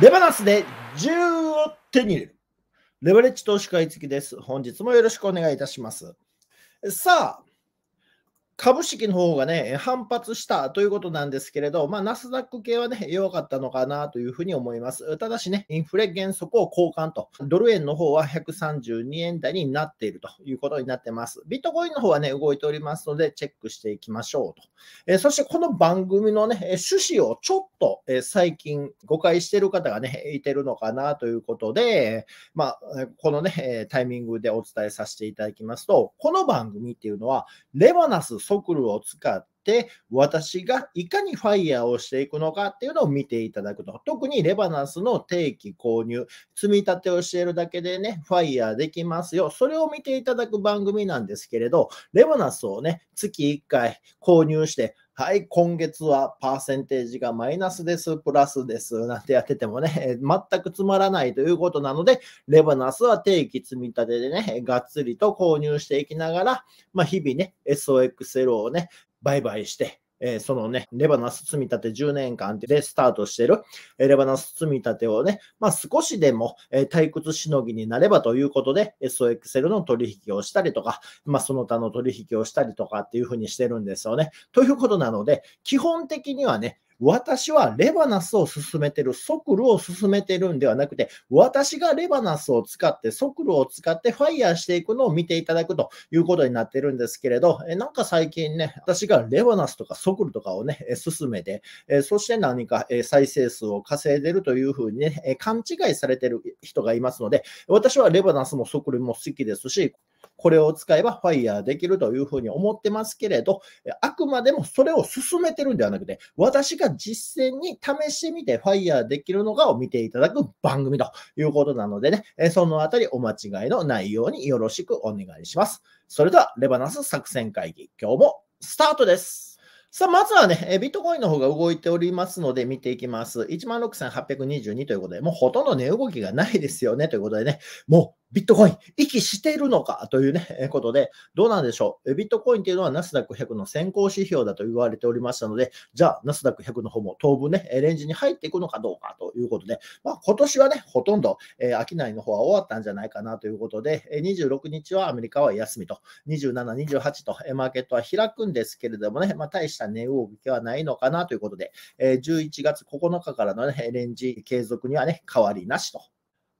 レバナスで10を手に入れる。レバレッジ投資会付きです。本日もよろしくお願いいたします。さあ、株式の方がね、反発したということなんですけれど、まあ、ナスダック系はね、弱かったのかなというふうに思います。ただしね、インフレ減速を交換と、ドル円の方は132円台になっているということになってます。ビットコインの方はね、動いておりますので、チェックしていきましょうと。えー、そしてこの番組のね、趣旨をちょっと、え最近誤解してる方がね、いてるのかなということで、まあ、このね、タイミングでお伝えさせていただきますと、この番組っていうのは、レバナスソクルを使って、私がいかにファイヤーをしていくのかっていうのを見ていただくと。特にレバナスの定期購入、積み立てをしているだけでね、ファイヤーできますよ。それを見ていただく番組なんですけれど、レバナスをね、月1回購入して、はい、今月はパーセンテージがマイナスです、プラスです、なんてやっててもね、全くつまらないということなので、レバナスは定期積み立てでね、がっつりと購入していきながら、まあ、日々ね、SOXL をね、売買して、えー、そのね、レバナス積み立て10年間でスタートしてる、えレバナス積み立てをね、まあ、少しでも、え退屈しのぎになればということで、SOXL の取引をしたりとか、まあ、その他の取引をしたりとかっていうふうにしてるんですよね。ということなので、基本的にはね、私はレバナスを進めてる、速度を進めてるんではなくて、私がレバナスを使って、速度を使ってファイヤーしていくのを見ていただくということになってるんですけれど、えなんか最近ね、私がレバナスとか速度とかをね、進めて、えそして何か再生数を稼いでるというふうにね、勘違いされてる人がいますので、私はレバナスも速度も好きですし、これを使えばファイヤーできるというふうに思ってますけれど、あくまでもそれを進めてるんではなくて、私が実践に試してみてファイヤーできるのかを見ていただく番組ということなのでね、そのあたりお間違いのないようによろしくお願いします。それでは、レバナス作戦会議、今日もスタートです。さあ、まずはね、ビットコインの方が動いておりますので見ていきます。16,822ということで、もうほとんど値、動きがないですよねということでね、もうビットコイン、息しているのかというね、ことで、どうなんでしょう。ビットコインっていうのはナスダック100の先行指標だと言われておりましたので、じゃあナスダック100の方も当分ね、レンジに入っていくのかどうかということで、まあ、今年はね、ほとんど、えー、商いの方は終わったんじゃないかなということで、26日はアメリカは休みと、27、28と、マーケットは開くんですけれどもね、まあ、大した値動きはないのかなということで、11月9日からの、ね、レンジ継続にはね、変わりなしと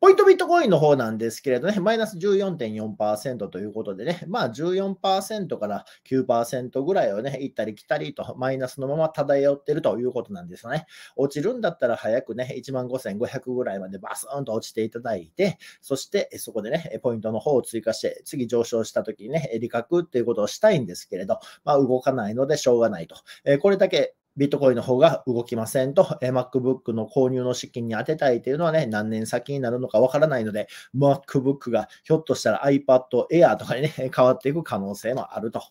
ポイントビットコインの方なんですけれどね、マイナス14.4%ということでね、まあ14%から9%ぐらいをね、行ったり来たりと、マイナスのまま漂ってるということなんですよね。落ちるんだったら早くね、15,500ぐらいまでバスーンと落ちていただいて、そしてそこでね、ポイントの方を追加して、次上昇した時にね、利確っていうことをしたいんですけれど、まあ動かないのでしょうがないと。えこれだけビットコインの方が動きませんと、え MacBook の購入の資金に充てたいというのはね、何年先になるのかわからないので、MacBook がひょっとしたら iPad Air とかにね、変わっていく可能性もあると。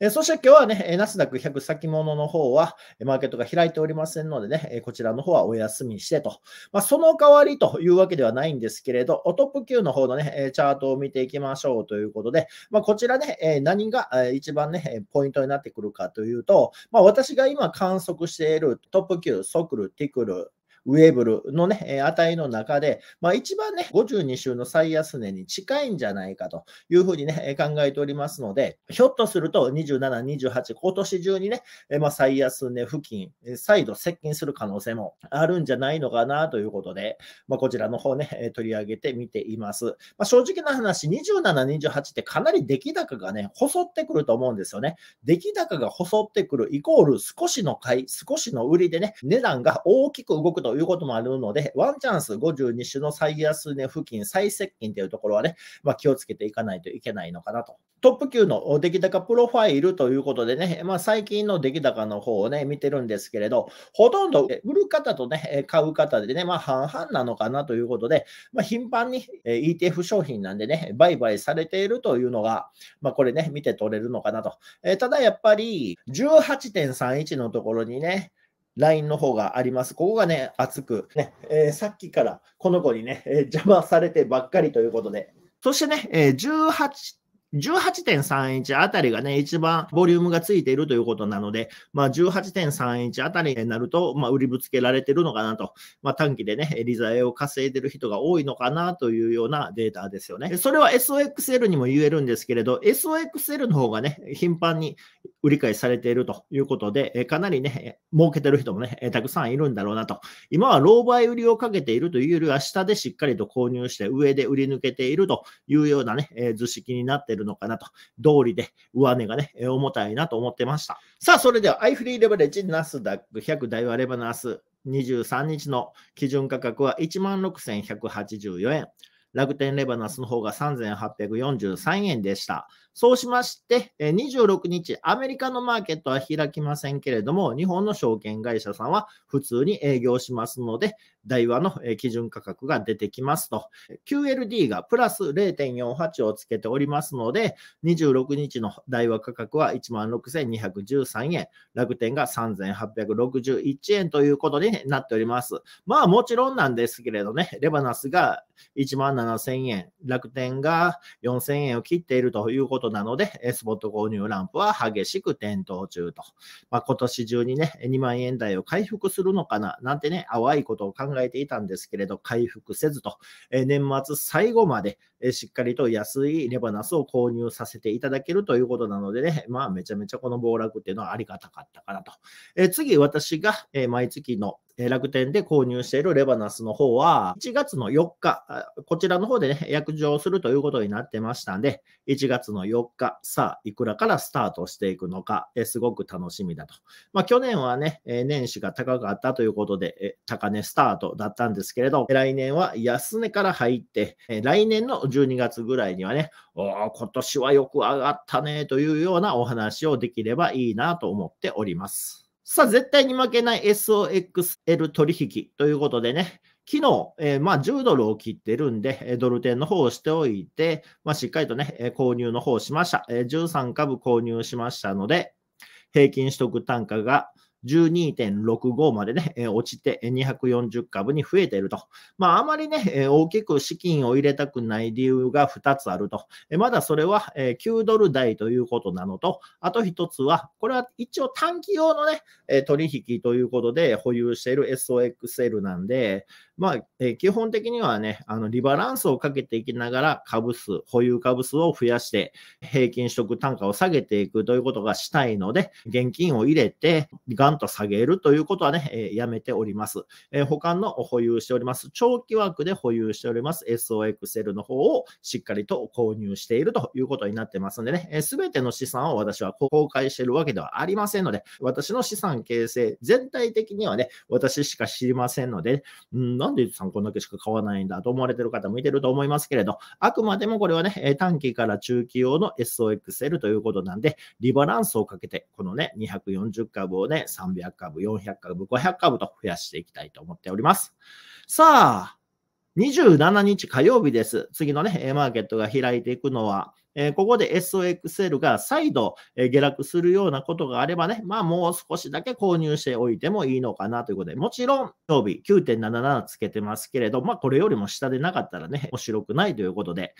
えそして今日はね、ナスダック100先物の方は、マーケットが開いておりませんのでね、こちらの方はお休みしてと。まあ、その代わりというわけではないんですけれど、トップ9の方のね、チャートを見ていきましょうということで、まあ、こちらね、何が一番ね、ポイントになってくるかというと、まあ、私が今観測しているトップ9、ソクル、ティクル、ウェブルのね、値の中で、まあ、一番ね、52週の最安値に近いんじゃないかというふうにね、考えておりますので、ひょっとすると27、28、今年中にね、まあ、最安値付近、再度接近する可能性もあるんじゃないのかなということで、まあ、こちらの方ね、取り上げてみています。まあ、正直な話、27、28ってかなり出来高がね、細ってくると思うんですよね。出来高が細ってくるイコール少しの買い、少しの売りでね、値段が大きく動くとということもあるので、ワンチャンス52種の最安値付近、最接近というところはね、まあ、気をつけていかないといけないのかなと。トップ級の出来高プロファイルということでね、まあ、最近の出来高の方をね、見てるんですけれど、ほとんど売る方とね、買う方でね、まあ、半々なのかなということで、まあ、頻繁に ETF 商品なんでね、売買されているというのが、まあ、これね、見て取れるのかなと。えー、ただやっぱり、18.31のところにね、ラインの方があります。ここがね、熱く、ねえー、さっきからこの子にね、えー、邪魔されてばっかりということで。そしてね、えー、18 18.31あたりがね、一番ボリュームがついているということなので、まあ、18.31あたりになると、まあ、売りぶつけられてるのかなと、まあ、短期でね、利ざえを稼いでる人が多いのかなというようなデータですよね。それは SOXL にも言えるんですけれど、SOXL の方がね、頻繁に売り買いされているということで、かなりね、儲けてる人もね、たくさんいるんだろうなと。今はローバイ売りをかけているというよりは、下でしっかりと購入して、上で売り抜けているというようなね、図式になっているのかなと、道理で上値がね、重たいなと思ってました。さあ、それでは、アイフリーレバレッジ、ナスダック100台割ればナス、23日の基準価格は16,184円。楽天レバナスの方が3843円でした。そうしまして、26日、アメリカのマーケットは開きませんけれども、日本の証券会社さんは普通に営業しますので、台話の基準価格が出てきますと、QLD がプラス0.48をつけておりますので、26日の台話価格は16,213円、楽天が3,861円ということになっております。まあもちろんなんですけれどね、レバナスが17,000円、楽天が4,000円を切っているということなので、スポット購入ランプは激しく点灯中と。まあ、今年中にね、2万円台を回復するのかな、なんてね、淡いことを考ええていたんですけれど、回復せずと、え年末最後まで、えしっかりと安いレバナスを購入させていただけるということなのでね、まあ、めちゃめちゃこの暴落っていうのはありがたかったかなと。え次、私が、え毎月の楽天で購入しているレバナスの方は、1月の4日、こちらの方でね、約定するということになってましたんで、1月の4日、さあ、いくらからスタートしていくのか、えすごく楽しみだと。まあ、去年はね、え年始が高かったということで、え高値スタートだったんですけれど、来年は安値から入って、え来年の12月ぐらいにはね、お今年はよく上がったねというようなお話をできればいいなと思っております。さあ、絶対に負けない SOXL 取引ということでね、昨日、えー、まあ10ドルを切ってるんで、ドル店の方をしておいて、まあ、しっかりとね、購入の方をしました。13株購入しましたので、平均取得単価が12.65までね、え落ちて240株に増えていると。まあ、あまりね、え大きく資金を入れたくない理由が2つあると。えまだそれは、え9ドル台ということなのと、あと1つは、これは一応短期用のね、え取引ということで保有している SOXL なんで、まあ、え基本的にはね、あのリバランスをかけていきながら株数、保有株数を増やして、平均取得単価を下げていくということがしたいので、現金を入れて、元と下げるということはね、えやめております。え保管の保有しております。長期枠で保有しております SOXL の方をしっかりと購入しているということになってますんでね、す、え、べ、ての資産を私は公開しているわけではありませんので、私の資産形成全体的にはね、私しか知りませんので、んなんで参考だけしか買わないんだと思われてる方もいてると思いますけれど、あくまでもこれはね、短期から中期用の SOXL ということなんで、リバランスをかけて、このね、240株をね、300株、400株、500株と増やしていきたいと思っております。さあ、27日火曜日です。次のね、マーケットが開いていくのは、えー、ここで SOXL が再度、え下落するようなことがあればね、まあもう少しだけ購入しておいてもいいのかなということで、もちろん、曜日9.77つけてますけれど、まあこれよりも下でなかったらね、面白くないということで、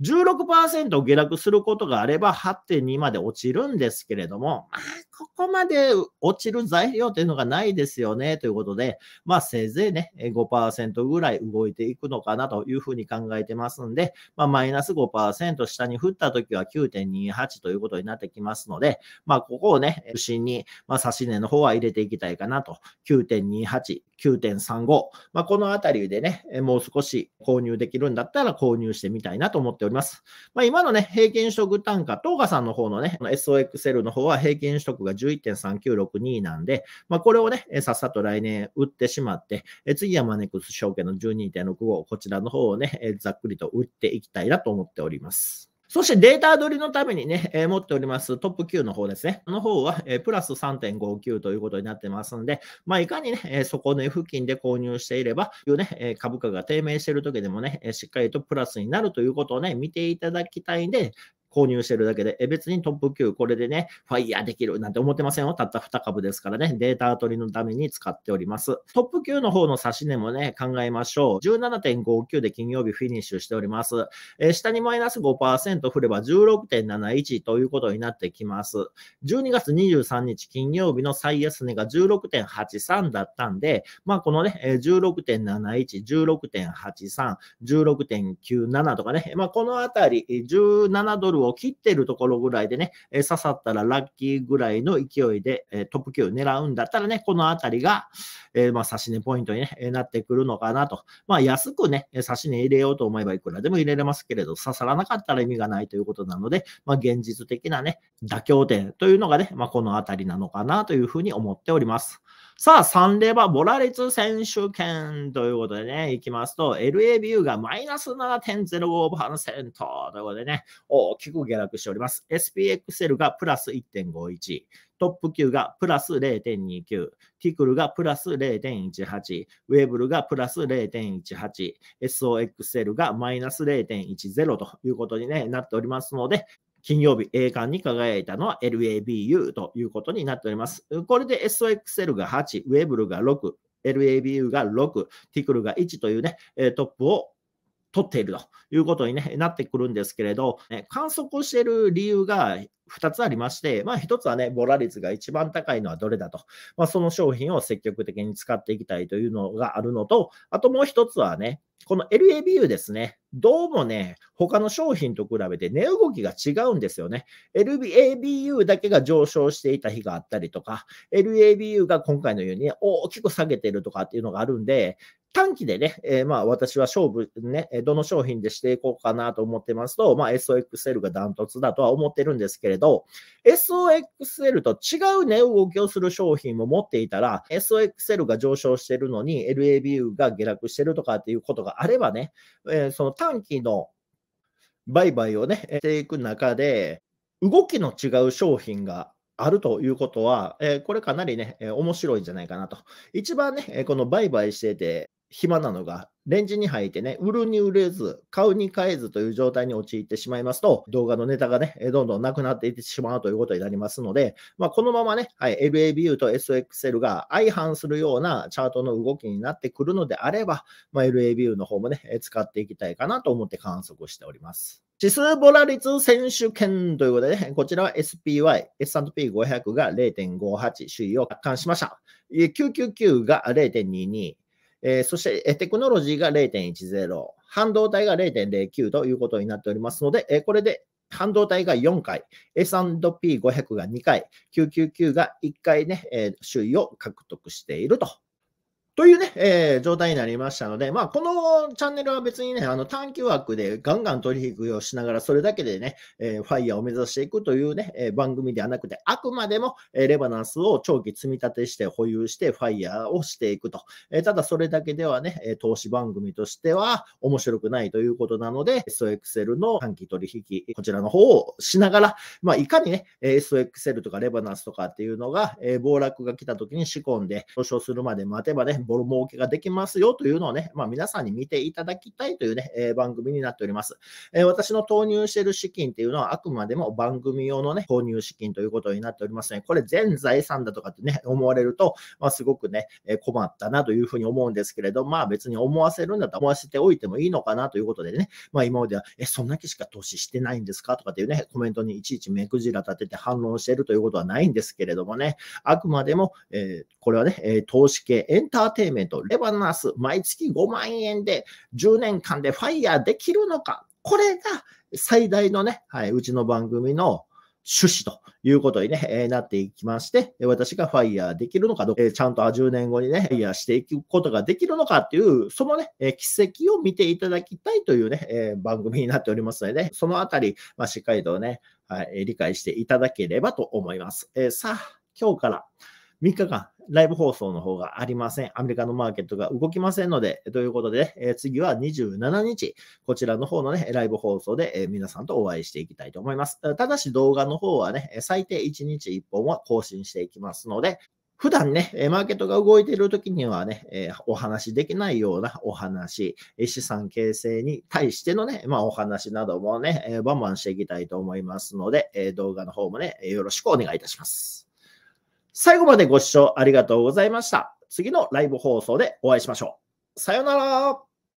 16%下落することがあれば8.2まで落ちるんですけれども、まあここまで落ちる材料っていうのがないですよね、ということで、まあ、せいぜいね、5%ぐらい動いていくのかなというふうに考えてますんで、まあ、マイナス5%下に振った時は9.28ということになってきますので、まあ、ここをね、中心に、まあ、指値の方は入れていきたいかなと、9.28、9.35、まあ、このあたりでね、もう少し購入できるんだったら購入してみたいなと思っております。まあ、今のね、平均取得単価、東賀さんの方のね、SOXL の方は平均取得が1 1 3 9 6 2なんで、まあ、これをね、さっさと来年売ってしまって、え次はマネックス証券の12.65、こちらの方をね、えざっくりと売っていきたいなと思っております。そしてデータ取りのためにね、え持っておりますトップ9の方ですね。の方は、えプラス3.59ということになってますんで、まあ、いかにね、えー、底根付近で購入していれば、いうね、え株価が低迷している時でもね、えしっかりとプラスになるということをね、見ていただきたいんで、購入してるだけで、え別にトップ9これでね、ファイヤーできるなんて思ってませんよ。たった2株ですからね、データ取りのために使っております。トップ9の方の指値もね、考えましょう。17.59で金曜日フィニッシュしております。え下にマイナス5%振れば16.71ということになってきます。12月23日金曜日の最安値が16.83だったんで、まあこのね、16.71、16.83、16.97とかね、まあこのあたり17ドルをを切ってるところぐらいでね、えー、刺さったらラッキーぐらいの勢いで、えー、トップ9狙うんだったらね、このあたりが、えー、まあ、し値ポイントに、ね、なってくるのかなと。まあ、安くね、差し値入れようと思えばいくらでも入れれますけれど、刺さらなかったら意味がないということなので、まあ、現実的なね、妥協点というのがね、まあ、このあたりなのかなというふうに思っております。さあ、3連はボラ率選手権ということでね、いきますと、LABU がマイナス7.05%ということでね、大きく下落しております。SPXL がプラス1.51、トップ級がプラス0.29、ティクルがプラス0.18、ウェーブルがプラス0.18、SOXL がマイナス0.10ということに、ね、なっておりますので、金曜日栄冠に輝いたのは LABU ということになっております。これで SOXL が8、ウェブルが6、LABU が6、ティクルが1というね、トップを取っているということに、ね、なってくるんですけれど、観測している理由が2つありまして、まあ、1つはね、ボラ率が一番高いのはどれだと、まあ、その商品を積極的に使っていきたいというのがあるのと、あともう1つはね、この LABU ですね、どうもね、他の商品と比べて値動きが違うんですよね。LABU だけが上昇していた日があったりとか、LABU が今回のように大きく下げてるとかっていうのがあるんで、短期でね、えー、まあ私は勝負ね、どの商品でしていこうかなと思ってますと、まあ SOXL がダントツだとは思ってるんですけれど、SOXL と違うね、動きをする商品も持っていたら、SOXL が上昇してるのに LABU が下落してるとかっていうことがあればね、えー、その短期の売買をね、していく中で、動きの違う商品があるということは、えー、これかなりね、えー、面白いんじゃないかなと。一番ね、この売買してて、暇なのが、レンジに入ってね、売るに売れず、買うに買えずという状態に陥ってしまいますと、動画のネタがね、どんどんなくなっていってしまうということになりますので、まあ、このままね、はい、LABU と SXL が相反するようなチャートの動きになってくるのであれば、まあ、LABU の方もね、使っていきたいかなと思って観測しております。指数ボラ率選手権ということで、ね、こちらは SPY、S&P500 が0.58、首位を奪還しました。999が0.22、えー、そしてテクノロジーが0.10、半導体が0.09ということになっておりますので、えー、これで半導体が4回、S&P500 が2回、999が1回ね、えー、首位を獲得しているとというね、えー、状態になりましたので、まあ、このチャンネルは別にね、あの短期枠でガンガン取引をしながら、それだけでね、えー、ファイヤーを目指していくというね、えー、番組ではなくて、あくまでも、えレバナンスを長期積み立てして保有して、ファイヤーをしていくと。えただ、それだけではね、え投資番組としては面白くないということなので、SOXL の短期取引、こちらの方をしながら、まあ、いかにね、SOXL とかレバナンスとかっていうのが、え暴落が来た時に仕込んで、資をするまで待てばね、ボロ儲けができますよというのをね、まあ、皆さんに見ていただきたいというね、え番組になっております、え私の投入している資金っていうのはあくまでも番組用のね、購入資金ということになっておりますね。これ全財産だとかってね、思われると、まあ、すごくね、え困ったなというふうに思うんですけれど、まあ別に思わせるんだったら思わせておいてもいいのかなということでね、まあ今までは、え、そんだけしか投資してないんですかとかっていうね、コメントにいちいち目くじら立てて反論しているということはないんですけれどもね、あくまでも、えー、これはね、え投資系エンターテイメント、レバナス、毎月5万円で10年間でファイヤーできるのか。これが最大のね、はい、うちの番組の趣旨ということに、ねえなっていきまして、私がファイヤーできるのか、えちゃんと10年後にね、ファイヤーしていくことができるのかっていう、そのね、え奇跡を見ていただきたいというね、え番組になっておりますので、ね、そのあたり、まあ、しっかりとね、はい、理解していただければと思います。えー、さあ、今日から3日間、ライブ放送の方がありません。アメリカのマーケットが動きませんので、ということで、え次は27日、こちらの方のね、ライブ放送で、え皆さんとお会いしていきたいと思います。ただし動画の方はね、最低1日1本は更新していきますので、普段ね、マーケットが動いている時にはね、えお話できないようなお話、資産形成に対してのね、まあお話などもね、えー、バンバンしていきたいと思いますので、え動画の方もね、よろしくお願いいたします。最後までご視聴ありがとうございました。次のライブ放送でお会いしましょう。さようなら。